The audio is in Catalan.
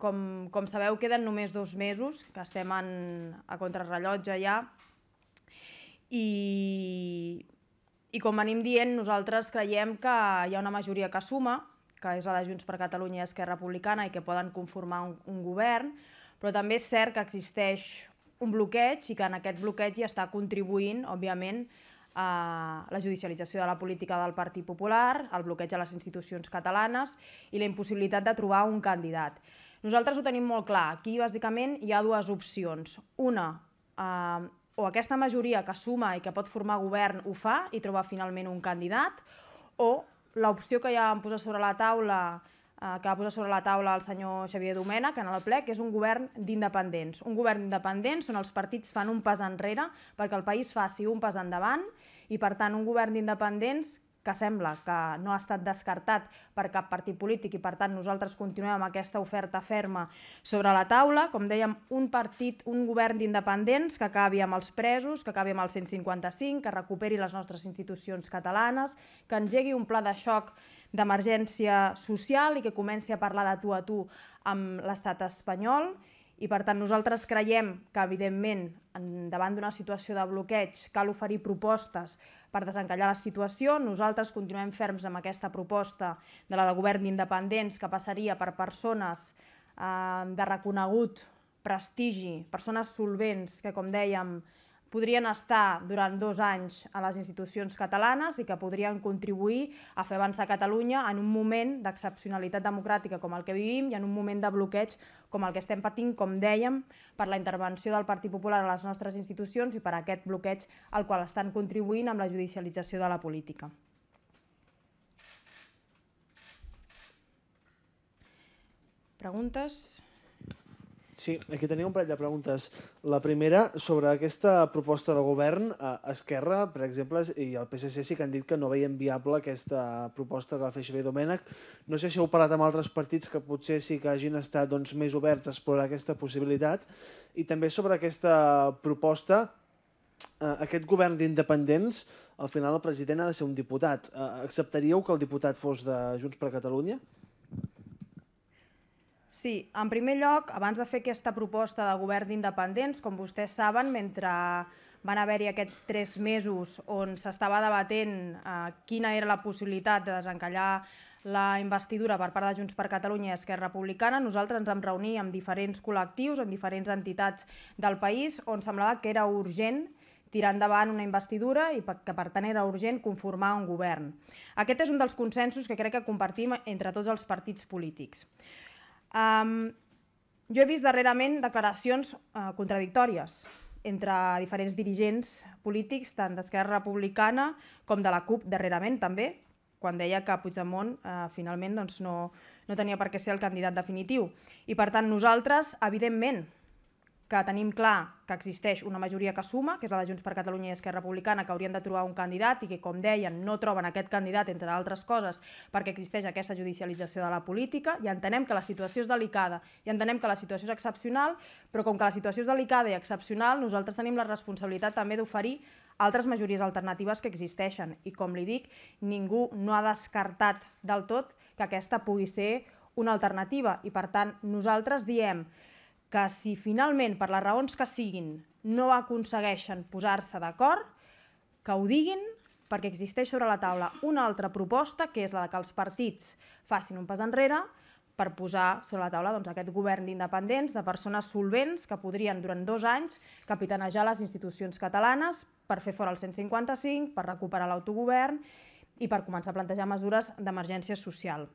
Com, com sabeu, queden només dos mesos, que estem en, a contrarrellotge ja, i, i com venim dient, nosaltres creiem que hi ha una majoria que suma, que és la de Junts per Catalunya i Esquerra Republicana i que poden conformar un, un govern, però també és cert que existeix un bloqueig i que en aquest bloqueig hi està contribuint, òbviament, a la judicialització de la política del Partit Popular, el bloqueig a les institucions catalanes i la impossibilitat de trobar un candidat. Nosaltres ho tenim molt clar. Aquí, bàsicament, hi ha dues opcions. Una, eh, o aquesta majoria que suma i que pot formar govern ho fa i troba finalment un candidat, o l'opció que ja han posat sobre la taula eh, que va posar sobre la taula el senyor Xavier Domena, que en el ple, que és un govern d'independents. Un govern d'independents on els partits fan un pas enrere perquè el país faci un pas endavant i, per tant, un govern d'independents que sembla que no ha estat descartat per cap partit polític i per tant nosaltres continuem amb aquesta oferta ferma sobre la taula, com dèiem, un partit, un govern d'independents que acabi amb els presos, que acabi amb el 155, que recuperi les nostres institucions catalanes, que engegui un pla de xoc d'emergència social i que comenci a parlar de tu a tu amb l'estat espanyol i per tant nosaltres creiem que evidentment davant d'una situació de bloqueig cal oferir propostes per desencallar la situació. Nosaltres continuem ferms amb aquesta proposta de la de govern d'independents que passaria per persones eh, de reconegut prestigi, persones solvents que, com dèiem, podrien estar durant dos anys a les institucions catalanes i que podrien contribuir a fer avançar Catalunya en un moment d'excepcionalitat democràtica com el que vivim i en un moment de bloqueig com el que estem patint, com dèiem, per la intervenció del Partit Popular a les nostres institucions i per aquest bloqueig al qual estan contribuint amb la judicialització de la política. Preguntes? Sí, aquí tenia un parell de preguntes. La primera, sobre aquesta proposta de govern, a Esquerra, per exemple, i el PSC sí que han dit que no veien viable aquesta proposta que va fer Xavier Domènech. No sé si heu parlat amb altres partits que potser sí que hagin estat doncs, més oberts a explorar aquesta possibilitat. I també sobre aquesta proposta, eh, aquest govern d'independents, al final el president ha de ser un diputat. Eh, acceptaríeu que el diputat fos de Junts per Catalunya? Sí, en primer lloc, abans de fer aquesta proposta de govern d'independents, com vostès saben, mentre van haver-hi aquests tres mesos on s'estava debatent eh, quina era la possibilitat de desencallar la investidura per part de Junts per Catalunya i Esquerra Republicana, nosaltres ens vam reunir amb diferents col·lectius, amb diferents entitats del país, on semblava que era urgent tirar endavant una investidura i que per tant era urgent conformar un govern. Aquest és un dels consensos que crec que compartim entre tots els partits polítics. Um, jo he vist darrerament declaracions uh, contradictòries entre diferents dirigents polítics, tant d'Esquerra Republicana com de la CUP darrerament també, quan deia que Puigdemont uh, finalment doncs, no, no tenia per què ser el candidat definitiu. I per tant nosaltres, evidentment, que tenim clar que existeix una majoria que suma, que és la de Junts per Catalunya i Esquerra Republicana, que haurien de trobar un candidat i que, com deien, no troben aquest candidat, entre altres coses, perquè existeix aquesta judicialització de la política, i entenem que la situació és delicada, i entenem que la situació és excepcional, però com que la situació és delicada i excepcional, nosaltres tenim la responsabilitat també d'oferir altres majories alternatives que existeixen. I com li dic, ningú no ha descartat del tot que aquesta pugui ser una alternativa. I per tant, nosaltres diem que si finalment, per les raons que siguin, no aconsegueixen posar-se d'acord, que ho diguin perquè existeix sobre la taula una altra proposta, que és la que els partits facin un pas enrere per posar sobre la taula doncs, aquest govern d'independents, de persones solvents que podrien, durant dos anys, capitanejar les institucions catalanes per fer fora el 155, per recuperar l'autogovern i per començar a plantejar mesures d'emergència social.